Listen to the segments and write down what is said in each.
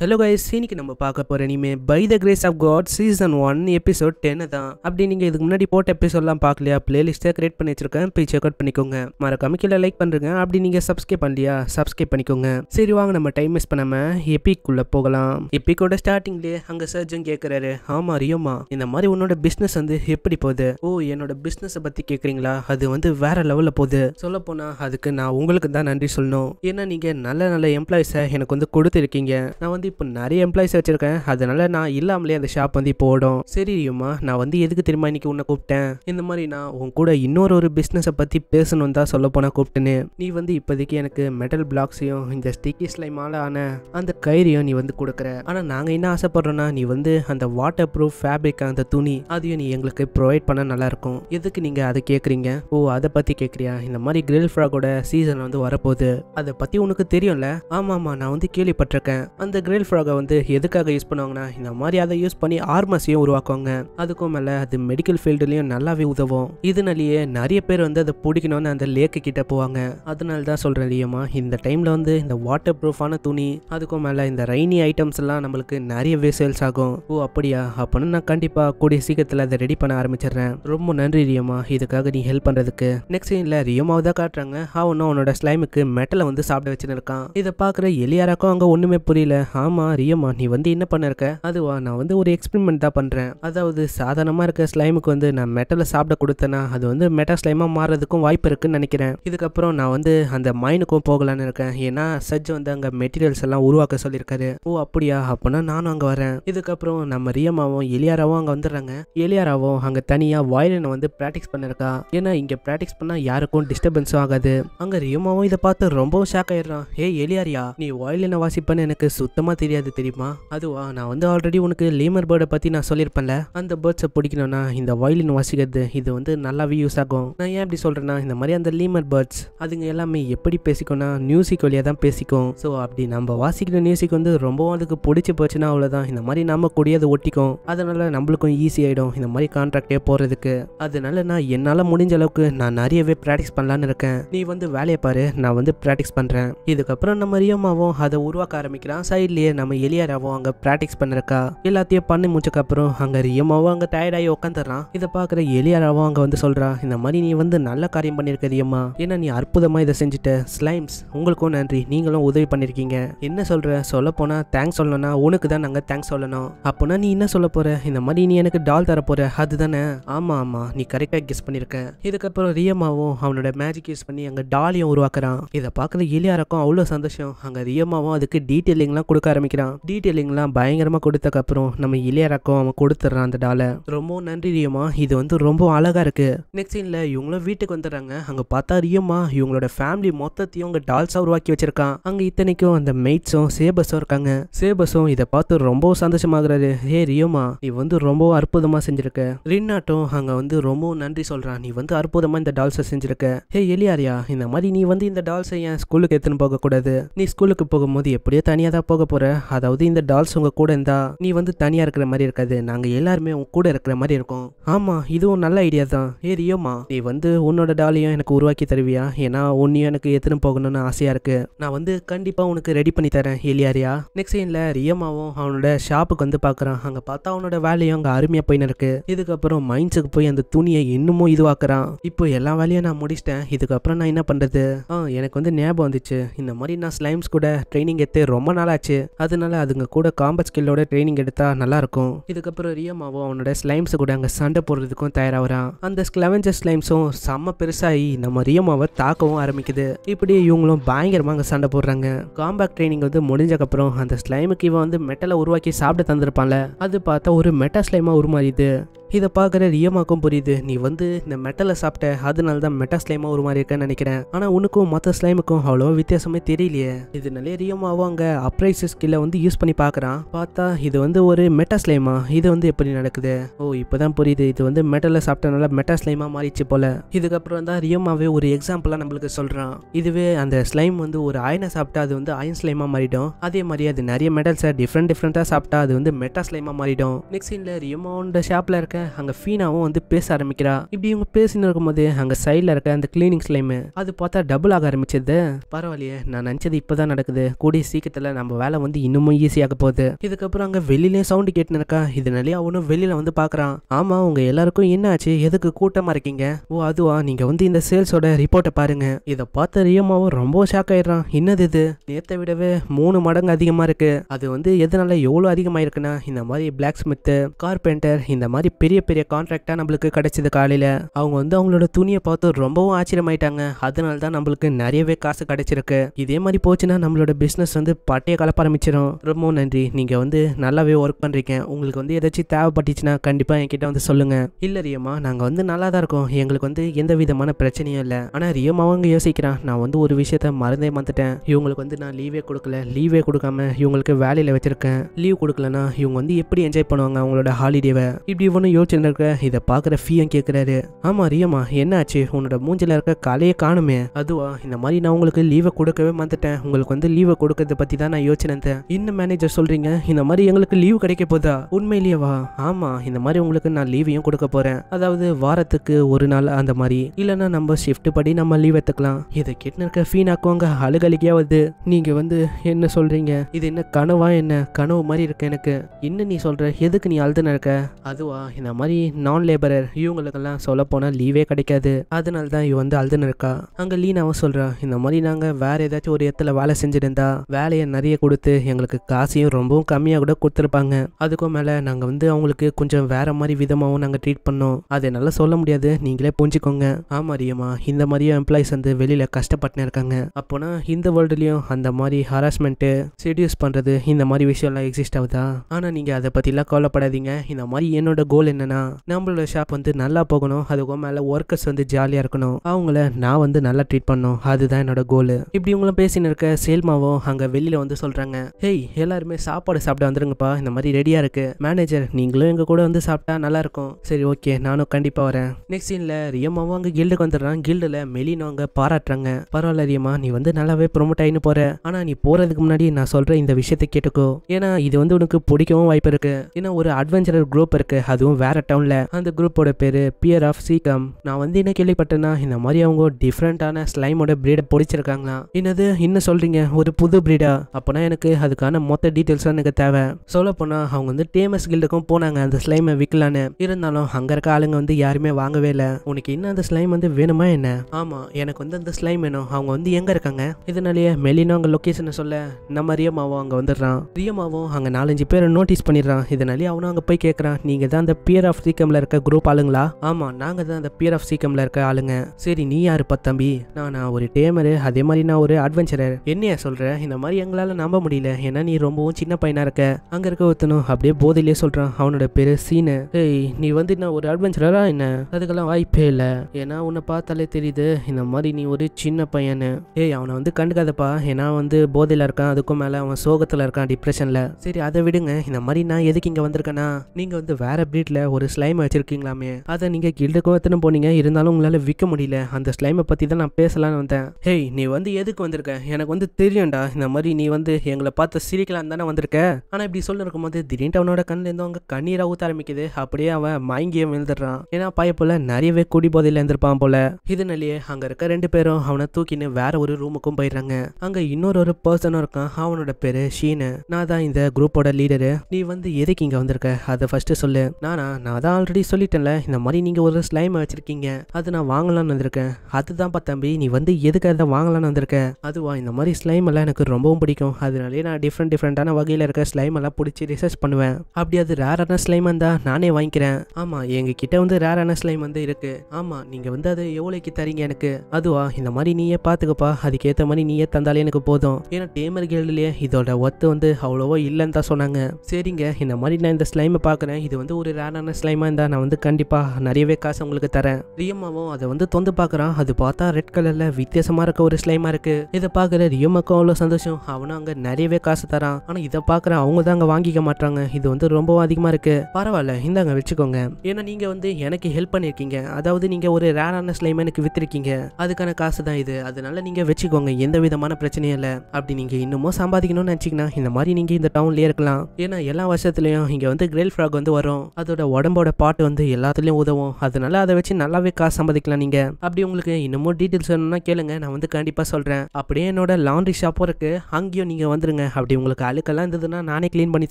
hello guys இன்னைக்கு நம்ம பார்க்க போகிற இனிமே by the grace of God season one episode டென்னு தான் அப்படி நீங்கள் இதுக்கு முன்னாடி போட்ட எபிசோட்லாம் பார்க்கலையா பிளேலிஸ்ட்டை கிரியேட் பண்ணி வச்சிருக்கேன் போய் செக் அவுட் பண்ணிக்கோங்க மறக்காம கீழே லைக் பண்ணுறங்க அப்படி நீங்கள் சப்ஸ்கிரைப் பண்ணலையா சப்ஸ்கிரைப் பண்ணிக்கோங்க சரி வாங்க நம்ம டைம் மிஸ் பண்ணாமல் எப்பிக்குள்ளே போகலாம் எப்பிக்கோட ஸ்டார்டிங்லேயே அங்கே சர்ஜன் கேட்குறாரு ஆமாம் ரியோமா இந்த மாதிரி உன்னோட பிஸ்னஸ் வந்து எப்படி போகுது ஓ என்னோட பிஸ்னஸை பற்றி கேட்குறீங்களா அது வந்து வேற லெவலில் போகுது சொல்ல போனால் அதுக்கு நான் உங்களுக்கு தான் நன்றி சொல்லணும் ஏன்னா நீங்கள் நல்ல நல்ல எம்ப்ளாயிஸை எனக்கு வந்து கொடுத்துருக்கீங்க நான் வந்து இப்போ நிறைய எம்ப்ளாயிஸ் வச்சுருக்கேன் அதனால் நான் இல்லாமலே அந்த ஷாப் வந்து இப்போ ஓடும் சரியுமா நான் வந்து எதுக்கு திரும்ப இன்றைக்கி உன்னை கூப்பிட்டேன் இந்த மாதிரி நான் உன் கூட இன்னொரு ஒரு பிஸ்னஸை பற்றி பேசணும் தான் சொல்ல போனால் கூப்பிட்டுன்னு நீ வந்து இப்போதைக்கு எனக்கு மெட்டல் பிளாக்ஸையும் இந்த ஸ்டிக்கி ஸ்லைமால ஆன அந்த கயிறையும் நீ வந்து கொடுக்குற ஆனால் நாங்கள் என்ன ஆசைப்படுறோன்னா நீ வந்து அந்த வாட்டர் ப்ரூஃப் ஃபேப்ரிக் அந்த துணி அதையும் நீ எங்களுக்கு ப்ரொவைட் பண்ண நல்லாயிருக்கும் எதுக்கு நீங்கள் அதை கேட்குறீங்க ஓ அதை பற்றி கேட்குறியா இந்த மாதிரி கிரில் ஃப்ராகோட சீசன் வந்து வரப்போகுது அதை பற்றி உனக்கு தெரியும்ல ஆமாம் ஆமாம் நான் வந்து கேள்விப்பட்டிருக்கேன் அந்த க்ரில் ஃப்ராகை வந்து எதுக்காக யூஸ் பண்ணுவாங்கன்னா இந்த மாதிரி அதை யூஸ் பண்ணி ஆர்மஸையும் உருவாக்குவாங்க அதுக்கும் மேலே அது மெடிக்கல் ஃபீல்டுலேயும் நல்லாவே உதவும் இதனாலேயே நிறைய பேர் வந்து அதை பிடிக்கணும்னு அந்த லேக்கு கிட்ட போவாங்க அதனால தான் சொல்கிறேன் இல்லையம்மா இந்த டைமில் வந்து இந்த வாட்டர் ப்ரூஃபான துணி அதுக்கும் மேலே இந்த ரைனி ஐட்டம்ஸ் எல்லாம் நம்மளுக்கு நிறையவே சேல்ஸ் ஆகும் ஓ அப்படியா அப்படின்னு நான் கண்டிப்பாக கூடிய சீக்கிரத்தில் அதை ரெடி பண்ண ஆரம்பிச்சிடுறேன் ரொம்ப நன்றி ரியமா இதுக்காக நீ ஹெல்ப் பண்ணுறதுக்கு நெக்ஸ்ட் சீனில் ரியோமாவை தான் காட்டுறாங்க அவனும் அவனோட ஸ்லைமுக்கு மெட்டலை வந்து சாப்பிட வச்சுன்னு இருக்கான் இதை பார்க்குற எலியாராக்கும் அங்கே ஒன்றுமே புரியல ஆமா ரியம்மா நீ வந்து என்ன பண்ண இருக்க அதுவா நான் வந்து ஒரு எக்ஸ்பெரிமெண்ட் தான் பண்றேன் அதாவது சாதாரணமாக இருக்க ஸ்லைமுக்கு வந்து நான் மெட்டலை சாப்பிட கொடுத்தேன்னா அது வந்து மெட்டா ஸ்லைமா மாறதுக்கும் வாய்ப்பு இருக்குன்னு நினைக்கிறேன் இதுக்கப்புறம் நான் வந்து அந்த மைனுக்கும் போகலான்னு இருக்கேன் ஏன்னா சஜ் வந்து அங்கே மெட்டீரியல்ஸ் எல்லாம் உருவாக்க சொல்லியிருக்காரு ஓ அப்படியா அப்படின்னா நானும் அங்கே வரேன் இதுக்கப்புறம் நம்ம ரியம்மாவும் எலியாராவும் அங்கே வந்துடுறாங்க எலியாராவும் அங்கே தனியாக வயலினை வந்து ப்ராக்டிஸ் பண்ணிருக்கா ஏன்னா இங்கே ப்ராக்டிஸ் பண்ணால் யாருக்கும் டிஸ்டர்பன்ஸும் ஆகாது அங்கே ரியம்மாவும் இதை பார்த்து ரொம்பவும் ஷாக் ஆயிடுறான் ஏ எலியாரியா நீ வயலினை வாசிப்பன்னு எனக்கு சுத்தமாக சுத்தமாக தெரியாது தெரியுமா அதுவா நான் வந்து ஆல்ரெடி உனக்கு லேமர் பேர்டை பற்றி நான் சொல்லியிருப்பேன்ல அந்த பேர்ட்ஸை பிடிக்கணும்னா இந்த வயலின் வாசிக்கிறது இது வந்து நல்லாவே யூஸ் ஆகும் நான் ஏன் எப்படி சொல்கிறேன்னா இந்த மாதிரி அந்த லீமர் பேர்ட்ஸ் அதுங்க எல்லாமே எப்படி பேசிக்கும்னா மியூசிக் வழியாக தான் பேசிக்கும் ஸோ அப்படி நம்ம வாசிக்கிற மியூசிக் வந்து ரொம்பவும் அதுக்கு பிடிச்சி போச்சுன்னா அவ்வளோதான் இந்த மாதிரி நம்ம கூடியதை ஒட்டிக்கும் அதனால் நம்மளுக்கும் ஈஸி ஆகிடும் இந்த மாதிரி கான்ட்ராக்டே போகிறதுக்கு அதனால நான் என்னால் முடிஞ்ச அளவுக்கு நான் நிறையவே ப்ராக்டிஸ் பண்ணலான்னு இருக்கேன் நீ வந்து வேலையை பாரு நான் வந்து ப்ராக்டிஸ் பண்ணுறேன் இதுக்கப்புறம் நம்ம ரியமாவும் அதை உருவாக்க ஆரம்பிக்கிறான் சைட்லேயே வெளியே நம்ம எளியாராவும் அங்கே ப்ராக்டிஸ் பண்ணிருக்கா எல்லாத்தையும் பண்ணி அப்புறம் அங்கே ரியமாவும் அங்கே டயர்டாகி உட்காந்துறான் இதை பார்க்குற எளியாராவும் அங்கே வந்து சொல்கிறா இந்த மாதிரி நீ வந்து நல்ல காரியம் பண்ணியிருக்க ரியம்மா ஏன்னா நீ அற்புதமாக இதை செஞ்சுட்ட ஸ்லைம்ஸ் உங்களுக்கும் நன்றி நீங்களும் உதவி பண்ணியிருக்கீங்க என்ன சொல்கிற சொல்ல போனா தேங்க்ஸ் சொல்லணும்னா உனக்கு தான் நாங்கள் தேங்க்ஸ் சொல்லணும் அப்பனா நீ என்ன சொல்ல போற இந்த மாதிரி நீ எனக்கு டால் தர போற அதுதானே ஆமாம் ஆமாம் நீ கரெக்டாக கெஸ் பண்ணிருக்க இதுக்கப்புறம் ரியமாவும் அவனோட மேஜிக் யூஸ் பண்ணி அங்கே டாலையும் உருவாக்குறான் இதை பார்க்குற எளியாருக்கும் அவ்வளோ சந்தோஷம் அங்கே ரியமாவும் அதுக்கு டீட்டெயிலிங்லாம் கொடுக்க ஆரம்பிக்கிறான் டீட்டெயிலிங்லாம் பயங்கரமாக கொடுத்தக்கப்புறம் நம்ம இளையராக்கும் அவன் கொடுத்துட்றான் அந்த டாலை ரொம்ப நன்றி ரியமா இது வந்து ரொம்ப அழகாக இருக்குது நெக்ஸ்ட் சீனில் இவங்களும் வீட்டுக்கு வந்துடுறாங்க அங்கே பார்த்தா ரியமா இவங்களோட ஃபேமிலி மொத்தத்தையும் அங்கே டால்ஸாக உருவாக்கி வச்சிருக்கான் அங்கே இத்தனைக்கும் அந்த மெய்ட்ஸும் சேபஸும் இருக்காங்க சேபஸும் இதை பார்த்து ரொம்ப சந்தோஷமாகிறாரு ஏ ரியோமா நீ வந்து ரொம்ப அற்புதமாக செஞ்சிருக்க ரின்னாட்டும் அங்கே வந்து ரொம்ப நன்றி சொல்கிறான் நீ வந்து அற்புதமாக இந்த டால்ஸை செஞ்சிருக்க ஹே எலியாரியா இந்த மாதிரி நீ வந்து இந்த டால்ஸை ஏன் ஸ்கூலுக்கு எடுத்துன்னு போகக்கூடாது நீ ஸ்கூலுக்கு போகும்போது எப்படியோ தனியாக தான் போக போகிற போற அதாவது இந்த டால்ஸ் உங்கள் கூட இருந்தா நீ வந்து தனியாக இருக்கிற மாதிரி இருக்காது நாங்கள் எல்லாருமே உங்க கூட இருக்கிற மாதிரி இருக்கும் ஆமாம் இதுவும் நல்ல ஐடியா தான் ஏ ரியோமா நீ வந்து உன்னோட டாலையும் எனக்கு உருவாக்கி தருவியா ஏன்னா உன்னையும் எனக்கு எத்தனை போகணும்னு ஆசையாக இருக்குது நான் வந்து கண்டிப்பாக உனக்கு ரெடி பண்ணி தரேன் எலியாரியா நெக்ஸ்ட் சைன்ல ரியமாவும் அவனோட ஷாப்புக்கு வந்து பார்க்குறான் அங்கே பார்த்தா அவனோட வேலையும் அங்கே அருமையாக போய் இருக்கு இதுக்கப்புறம் மைண்ட்ஸுக்கு போய் அந்த துணியை இன்னமும் இதுவாக்குறான் இப்போ எல்லா வேலையும் நான் முடிச்சிட்டேன் இதுக்கப்புறம் நான் என்ன பண்ணுறது ஆ எனக்கு வந்து ஞாபகம் வந்துச்சு இந்த மாதிரி நான் ஸ்லைம்ஸ் கூட ட்ரைனிங் எடுத்து ரொம்ப நாளாச்சு அதனால அதுங்க கூட காம்பஸ் கில்லோட ட்ரைனிங் எடுத்தால் இருக்கும் இதுக்கப்புறம் ரியமாவும் அவனோட ஸ்லைம்ஸை கூட அங்கே சண்டை போடுறதுக்கும் தயாராகிறான் அந்த ஸ்க்லவெஞ்சர் ஸ்லைம்ஸும் செம்ம பெருசாகி நம்ம ரியமாவை தாக்கவும் ஆரம்பிக்குது இப்படி இவங்களும் பயங்கரமாக அங்கே சண்டை போடுறாங்க காம்பாக் ட்ரைனிங் வந்து முடிஞ்சக்கப்புறம் அந்த ஸ்லைமுக்கு இவன் வந்து மெட்டலை உருவாக்கி சாப்பிட தந்திருப்பான்ல அது பார்த்தா ஒரு மெட்டா ஸ்லைமா உருமாறியுது இதை பார்க்குற ரியமாக்கும் புரியுது நீ வந்து இந்த மெட்டலை சாப்பிட்ட அதனால தான் மெட்டா ஸ்லைமாக ஒரு மாதிரி இருக்கேன்னு நினைக்கிறேன் ஆனால் உனக்கும் மற்ற ஸ்லைமுக்கும் அவ்வளோ வித்தியாசமே தெரியலையே நிறைய ரியமாவும் அங்கே அப்ரைஸ் ஸ்கில்லை வந்து யூஸ் பண்ணி பார்க்குறான் பார்த்தா இது வந்து ஒரு மெட்டா ஸ்லைமா இது வந்து எப்படி நடக்குது ஓ இப்போ தான் புரியுது இது வந்து மெட்டலை சாப்பிட்டனால மெட்டா ஸ்லைமாக மாறிச்சு போல இதுக்கப்புறம் தான் ரியமாவே ஒரு எக்ஸாம்பிளாக நம்மளுக்கு சொல்கிறான் இதுவே அந்த ஸ்லைம் வந்து ஒரு அயனை சாப்பிட்டா அது வந்து அயன் ஸ்லைமாக மாறிடும் அதே மாதிரி அது நிறைய மெட்டல்ஸை டிஃப்ரெண்ட் டிஃப்ரெண்ட்டாக சாப்பிட்டா அது வந்து மெட்டா ஸ்லைமாக மாறிடும் நெக்ஸ்ட் சீனில் ரியமாவோட ஷாப்பில் இருக்க அங்கே ஃபீனாவும் வந்து பேச ஆரம்பிக்கிறா இப்படி இவங்க பேசின்னு இருக்கும்போது அங்கே சைடில் இருக்க அந்த கிளீனிங் ஸ்லைமு அது பார்த்தா டபுள் ஆக ஆரம்பிச்சது பரவாயில்லையே நான் நினச்சது தான் நடக்குது கூடிய சீக்கிரத்தில் நம்ம வேலை வந்து இன்னமும் ஈஸியாக போகுது இதுக்கப்புறம் அங்கே வெளியிலேயே சவுண்டு கேட்டுன்னு இருக்கா இதனாலே அவனும் வெளியில் வந்து பார்க்குறான் ஆமாம் உங்கள் எல்லாருக்கும் என்னாச்சு எதுக்கு கூட்டமாக இருக்கீங்க ஓ அதுவா நீங்கள் வந்து இந்த சேல்ஸோட ரிப்போர்ட்டை பாருங்க இதை பார்த்த ரியமாவும் ரொம்ப ஷாக் ஆயிடுறான் என்னது இது நேற்றை விடவே மூணு மடங்கு அதிகமாக இருக்கு அது வந்து எதனால எவ்வளோ அதிகமாக இருக்குன்னா இந்த மாதிரி பிளாக் ஸ்மித்து கார்பெண்டர் இந்த மாதிரி பெரிய பெரிய பெரிய கான்ட்ராக்டாக நம்மளுக்கு கிடைச்சது காலையில் அவங்க வந்து அவங்களோட துணியை பார்த்து ரொம்பவும் ஆச்சரியமாயிட்டாங்க அதனால தான் நம்மளுக்கு நிறையவே காசு கிடைச்சிருக்கு இதே மாதிரி போச்சுன்னா நம்மளோட பிஸ்னஸ் வந்து பட்டைய கலப்ப ஆரம்பிச்சிடும் ரொம்ப நன்றி நீங்கள் வந்து நல்லாவே ஒர்க் பண்ணுறீங்க உங்களுக்கு வந்து ஏதாச்சும் தேவைப்பட்டுச்சுன்னா கண்டிப்பாக என்கிட்ட வந்து சொல்லுங்கள் இல்லை ரியமா நாங்கள் வந்து நல்லா தான் இருக்கோம் எங்களுக்கு வந்து எந்த விதமான பிரச்சனையும் இல்லை ஆனால் ரியமாவும் யோசிக்கிறான் நான் வந்து ஒரு விஷயத்த மறந்தே மறந்துட்டேன் இவங்களுக்கு வந்து நான் லீவே கொடுக்கல லீவே கொடுக்காம இவங்களுக்கு வேலையில் வச்சுருக்கேன் லீவ் கொடுக்கலன்னா இவங்க வந்து எப்படி என்ஜாய் பண்ணுவாங்க அவங்களோட ஹாலிடேவை இப்படி ஒன்று யோசிச்சுட்டு இருக்க இதை பார்க்குற ஃபீயும் கேட்குறாரு ஆமா ரியம்மா என்ன ஆச்சு உன்னோட மூஞ்சில இருக்க கலையை காணுமே அதுவா இந்த மாதிரி நான் உங்களுக்கு லீவை கொடுக்கவே மறந்துட்டேன் உங்களுக்கு வந்து லீவை கொடுக்கறத பற்றி தான் நான் யோசனை இன்னும் மேனேஜர் சொல்கிறீங்க இந்த மாதிரி எங்களுக்கு லீவு கிடைக்க போதா உண்மையிலேயேவா ஆமாம் இந்த மாதிரி உங்களுக்கு நான் லீவையும் கொடுக்க போகிறேன் அதாவது வாரத்துக்கு ஒரு நாள் அந்த மாதிரி இல்லைன்னா நம்ம ஷிஃப்ட் படி நம்ம லீவ் எடுத்துக்கலாம் இதை கேட்டு இருக்க ஃபீனாக்கும் அங்கே அழுகலிக்கையாக வருது நீங்கள் வந்து என்ன சொல்கிறீங்க இது என்ன கனவா என்ன கனவு மாதிரி இருக்கு எனக்கு என்ன நீ சொல்கிற எதுக்கு நீ அழுதுன்னு இருக்க அதுவா இந்த அப்படிங்கிற மாதிரி நான் லேபரர் இவங்களுக்கெல்லாம் சொல்லப்போனால் லீவே கிடைக்காது அதனால தான் இவ வந்து அழுதுன்னு இருக்கா அங்கே லீனாவும் சொல்கிறா இந்த மாதிரி நாங்கள் வேறு ஏதாச்சும் ஒரு இடத்துல வேலை செஞ்சுருந்தா வேலையை நிறைய கொடுத்து எங்களுக்கு காசையும் ரொம்பவும் கம்மியாக கூட கொடுத்துருப்பாங்க அதுக்கும் மேலே நாங்கள் வந்து அவங்களுக்கு கொஞ்சம் வேறு மாதிரி விதமாகவும் நாங்கள் ட்ரீட் பண்ணோம் அதை நல்லா சொல்ல முடியாது நீங்களே புரிஞ்சுக்கோங்க ஆமாம் ரியம்மா இந்த மாதிரியும் எம்ப்ளாயிஸ் வந்து வெளியில் கஷ்டப்பட்டுன்னு இருக்காங்க அப்போனா இந்த வேர்ல்டுலேயும் அந்த மாதிரி ஹராஸ்மெண்ட்டு செடியூஸ் பண்ணுறது இந்த மாதிரி விஷயம்லாம் எக்ஸிஸ்ட் ஆகுதா ஆனால் நீங்கள் அதை பற்றிலாம் கவலைப்படாதீங்க இந்த மாதிரி என்னோட கோல் என்னன்னா நம்மளோட ஷாப் வந்து நல்லா போகணும் அதுக்கும் மேலே ஒர்க்கர்ஸ் வந்து ஜாலியாக இருக்கணும் அவங்கள நான் வந்து நல்லா ட்ரீட் பண்ணும் அதுதான் என்னோட கோலு இப்படி இவங்களும் பேசின்னு இருக்க சேல்மாவும் அங்கே வெளியில் வந்து சொல்கிறாங்க ஹேய் எல்லாருமே சாப்பாடு சாப்பிட வந்துருங்கப்பா இந்த மாதிரி ரெடியாக இருக்குது மேனேஜர் நீங்களும் எங்கள் கூட வந்து சாப்பிட்டா நல்லாயிருக்கும் சரி ஓகே நானும் கண்டிப்பாக வரேன் நெக்ஸ்ட் சீன்ல ரியம்மாவும் அங்கே கில்டுக்கு வந்துடுறான் கில்டில் மெலினோ அங்கே பாராட்டுறாங்க பரவாயில்ல ரியமா நீ வந்து நல்லாவே ப்ரொமோட் ஆயின்னு போற ஆனால் நீ போகிறதுக்கு முன்னாடி நான் சொல்கிற இந்த விஷயத்தை கேட்டுக்கோ ஏன்னா இது வந்து உனக்கு பிடிக்கவும் வாய்ப்பு இருக்குது ஏன்னா ஒரு அட்வென்ச்சரர் குரூப் இருக்குது அதுவும் வேறு டவுனில் அந்த குரூப்போட பேர் பியர் ஆஃப் சீகம் நான் வந்து என்ன கேள்விப்பட்டேன்னா இந்த மாதிரி அவங்க டிஃப்ரெண்ட்டான ஸ்லைமோட பிரீட பிடிச்சிருக்காங்களா என்னது இன்னும் சொல்கிறீங்க ஒரு புது பிரீடா அப்பனா எனக்கு அதுக்கான மொத்த டீடைல்ஸ் எனக்கு தேவை சொல்ல போனா அவங்க வந்து டேமஸ் கில்டுக்கும் போனாங்க அந்த ஸ்லைமை விற்கலான்னு இருந்தாலும் அங்கே இருக்க ஆளுங்க வந்து யாருமே வாங்கவே இல்லை உனக்கு இன்னும் அந்த ஸ்லைம் வந்து வேணுமா என்ன ஆமாம் எனக்கு வந்து அந்த ஸ்லைம் வேணும் அவங்க வந்து எங்கே இருக்காங்க இதனாலேயே மெலினோ அவங்க லொக்கேஷனை சொல்ல நம்ம ரியமாவும் அங்கே வந்துடுறான் ரியமாவும் அங்கே நாலஞ்சு பேரை நோட்டீஸ் பண்ணிடுறான் இதனாலேயே அவனும் அங்கே போய் கேட்குறான் நீங்கள் தான் அந்த பி பியர் ஆஃப் சீக்கம்ல இருக்க குரூப் ஆளுங்களா ஆமா நாங்க தான் அந்த பியர் ஆஃப் சீக்கம்ல இருக்க ஆளுங்க சரி நீ யாரு தம்பி நான் நான் ஒரு டேமரு அதே மாதிரி நான் ஒரு அட்வென்ச்சரர் என்னையா சொல்ற இந்த மாதிரி எங்களால நம்ப முடியல ஏன்னா நீ ரொம்பவும் சின்ன பையனா இருக்க அங்க இருக்க ஒருத்தனும் அப்படியே போதையிலே சொல்றான் அவனோட பேரு சீனு ஏய் நீ வந்து நான் ஒரு அட்வென்ச்சரா என்ன அதுக்கெல்லாம் வாய்ப்பே இல்லை ஏன்னா உன்னை பார்த்தாலே தெரியுது இந்த மாதிரி நீ ஒரு சின்ன பையனு ஏய் அவனை வந்து கண்டுக்காதப்பா ஏன்னா வந்து போதையில இருக்கான் அதுக்கும் மேல அவன் சோகத்துல இருக்கான் டிப்ரெஷன்ல சரி அதை விடுங்க இந்த மாதிரி நான் எதுக்கு இங்க வந்திருக்கேன்னா நீங்க வந்து வேற பிரீட்ல ஒரு ஸ்லைம் வச்சிருக்கீங்களாமே அதை நீங்கள் கில்டுக்கு எத்தனை போனீங்க இருந்தாலும் உங்களால் விற்க முடியல அந்த ஸ்லைமை பற்றி தான் நான் பேசலான்னு வந்தேன் ஹேய் நீ வந்து எதுக்கு வந்திருக்க எனக்கு வந்து தெரியும்டா இந்த மாதிரி நீ வந்து எங்களை பார்த்து சிரிக்கலாம் தானே வந்திருக்க ஆனால் இப்படி சொல்ல போது திடீர்னு அவனோட இருந்து அவங்க கண்ணீரா ஊத்த ஆரம்பிக்குது அப்படியே அவன் மயங்கியே விழுந்துடுறான் ஏன்னா பாய போல நிறையவே குடி போதையில இருந்திருப்பான் போல இதனாலேயே அங்கே இருக்க ரெண்டு பேரும் அவனை தூக்கின்னு வேற ஒரு ரூமுக்கும் போயிடுறாங்க அங்கே இன்னொரு ஒரு பர்சனும் இருக்கான் அவனோட பேரு ஷீனு நான் தான் இந்த குரூப்போட லீடரு நீ வந்து எதுக்கு இங்கே வந்திருக்க அதை ஃபர்ஸ்ட் சொல்லு நானா நான் அதான் ஆல்ரெடி சொல்லிட்டேன்ல இந்த மாதிரி நீங்கள் ஒரு ஸ்லைம் வச்சுருக்கீங்க அது நான் வாங்கலான்னு வந்திருக்கேன் அதுதான் தம்பி நீ வந்து எதுக்காக தான் வாங்கலாம்னு வந்திருக்கேன் அதுவா இந்த மாதிரி ஸ்லைம் எல்லாம் எனக்கு ரொம்பவும் பிடிக்கும் அதனாலே நான் டிஃப்ரெண்ட் டிஃப்ரெண்டான வகையில் இருக்க ஸ்லைம் எல்லாம் பிடிச்சி ரிசர்ச் பண்ணுவேன் அப்படி அது ரேரான ஸ்லைம் இருந்தால் நானே வாங்கிக்கிறேன் ஆமாம் எங்ககிட்ட வந்து ரேரான ஸ்லைம் வந்து இருக்குது ஆமாம் நீங்கள் வந்து அது எவ்வளோக்கு தரீங்க எனக்கு அதுவா இந்த மாதிரி நீயே பார்த்துக்கப்பா அதுக்கேற்ற மாதிரி நீயே தந்தாலே எனக்கு போதும் ஏன்னா டேமர் கேல்டுலேயே இதோட ஒத்து வந்து அவ்வளோவோ இல்லைன்னு தான் சொன்னாங்க சரிங்க இந்த மாதிரி நான் இந்த ஸ்லைமை பார்க்குறேன் இது வந்து ஒரு ரேரான சரியான ஸ்லைமாக இருந்தால் நான் வந்து கண்டிப்பாக நிறையவே காசு உங்களுக்கு தரேன் ரியோமாவும் அதை வந்து தொந்து பார்க்குறான் அது பார்த்தா ரெட் கலரில் வித்தியாசமாக இருக்க ஒரு ஸ்லைமாக இருக்குது இதை பார்க்குற ரியோமாக்கும் அவ்வளோ சந்தோஷம் அவனும் அங்கே நிறையவே காசு தரான் ஆனால் இதை பார்க்குற அவங்க தான் அங்கே வாங்கிக்க மாட்டாங்க இது வந்து ரொம்பவும் அதிகமாக இருக்குது பரவாயில்ல இந்தாங்க வச்சுக்கோங்க ஏன்னா நீங்கள் வந்து எனக்கு ஹெல்ப் பண்ணியிருக்கீங்க அதாவது நீங்கள் ஒரு ரேரான ஸ்லைமை எனக்கு விற்றுருக்கீங்க அதுக்கான காசு தான் இது அதனால நீங்கள் வச்சுக்கோங்க எந்த விதமான பிரச்சனையும் இல்லை அப்படி நீங்கள் இன்னமும் சம்பாதிக்கணும்னு நினச்சிங்கன்னா இந்த மாதிரி நீங்கள் இந்த டவுன்லேயே இருக்கலாம் ஏன்னா எல்லா வருஷத்துலையும் இங்கே வந்து கிரேல் ஃப்ராக் வந்து வரும் அதோட உடம்போட பாட்டு வந்து எல்லாத்துலேயும் உதவும் அதனால அதை வச்சு நல்லாவே காசு சம்பாதிக்கலாம் நீங்கள் அப்படி உங்களுக்கு இன்னமும் டீட்டெயில்ஸ் வேணும்னா கேளுங்க நான் வந்து கண்டிப்பாக சொல்கிறேன் அப்படியே என்னோட லாண்ட்ரி ஷாப்பும் இருக்கு அங்கேயும் நீங்கள் வந்துருங்க அப்படி உங்களுக்கு அழுக்கெல்லாம் இருந்ததுன்னா நானே க்ளீன் பண்ணி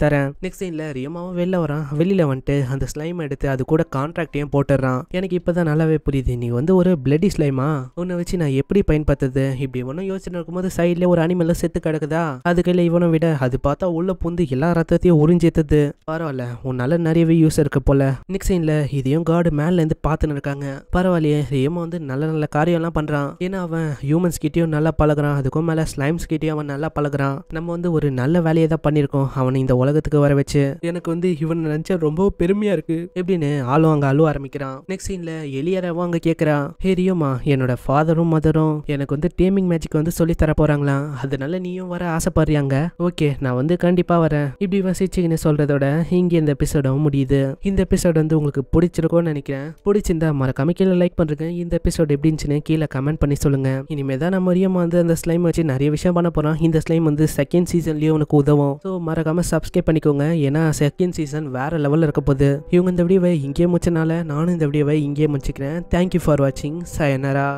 தரேன் நெக்ஸ்ட் சீனில் ரியமாவும் வெளில வரான் வெளியில் வந்துட்டு அந்த ஸ்லைம் எடுத்து அது கூட கான்ட்ராக்டையும் போட்டுறான் எனக்கு இப்போ தான் நல்லாவே புரியுது நீ வந்து ஒரு பிளடி ஸ்லைமா உன்னை வச்சு நான் எப்படி பயன்படுத்துது இப்படி ஒன்றும் இருக்கும் இருக்கும்போது சைடில் ஒரு அனிமல்ல செத்து கிடக்குதா அதுக்குள்ள இவனை விட அது பார்த்தா உள்ள புந்து எல்லா ரத்தத்தையும் உறிஞ்செத்துது பரவாயில்ல உன்னால நிறையவே யூஸ் இருக்கு போல நிக்சைன்ல இதையும் காடு மேல இருந்து பார்த்துன்னு இருக்காங்க பரவாயில்லையே ரேமோ வந்து நல்ல நல்ல காரியம்லாம் பண்றான் ஏன்னா அவன் ஹியூமன்ஸ் கிட்டயும் நல்லா பழகுறான் அதுக்கும் மேல ஸ்லைம்ஸ் கிட்டயும் அவன் நல்லா பழகுறான் நம்ம வந்து ஒரு நல்ல வேலையை தான் பண்ணியிருக்கோம் அவனை இந்த உலகத்துக்கு வர வச்சு எனக்கு வந்து இவன் நினைச்சா ரொம்ப பெருமையா இருக்கு எப்படின்னு ஆளும் அங்க அழுவ ஆரம்பிக்கிறான் நெக்ஸ்ட் சீன்ல எலியாரவும் அங்க கேக்குறான் ஹேரியோமா என்னோட ஃபாதரும் மதரும் எனக்கு வந்து டேமிங் மேஜிக் வந்து சொல்லி தர போறாங்களாம் அதனால நீயும் வர ஆசைப்படுறியாங்க ஓகே நான் வந்து கண்டிப்பா வரேன் இப்படி வசிச்சுக்கின்னு சொல்றதோட இங்கே இந்த எபிசோடும் முடியுது இந்த எபிசோட் வந்து உங்களுக்கு பிடிச்சிருக்கும்னு நினைக்கிறேன் பிடிச்சிருந்தா மறக்காம கீழே லைக் பண்ணுறேங்க இந்த எபிசோட் எப்படின்னு கீழே கமெண்ட் பண்ணி சொல்லுங்கள் இனிமேல் தான் நம்ம ரியம் வந்து அந்த ஸ்லைம் வச்சு நிறைய விஷயம் பண்ண போறோம் இந்த ஸ்லைம் வந்து செகண்ட் சீசன்லயும் உனக்கு உதவும் ஸோ மறக்காம சப்ஸ்கிரைப் பண்ணிக்கோங்க ஏன்னா செகண்ட் சீசன் வேறு லெவலில் இருக்க போது இவங்க இந்த வீடியோவை இங்கே முடிச்சனால நானும் இந்த வீடியோவை இங்கே முடிச்சுக்கிறேன் தேங்க்யூ ஃபார் வாட்சிங் சயனரா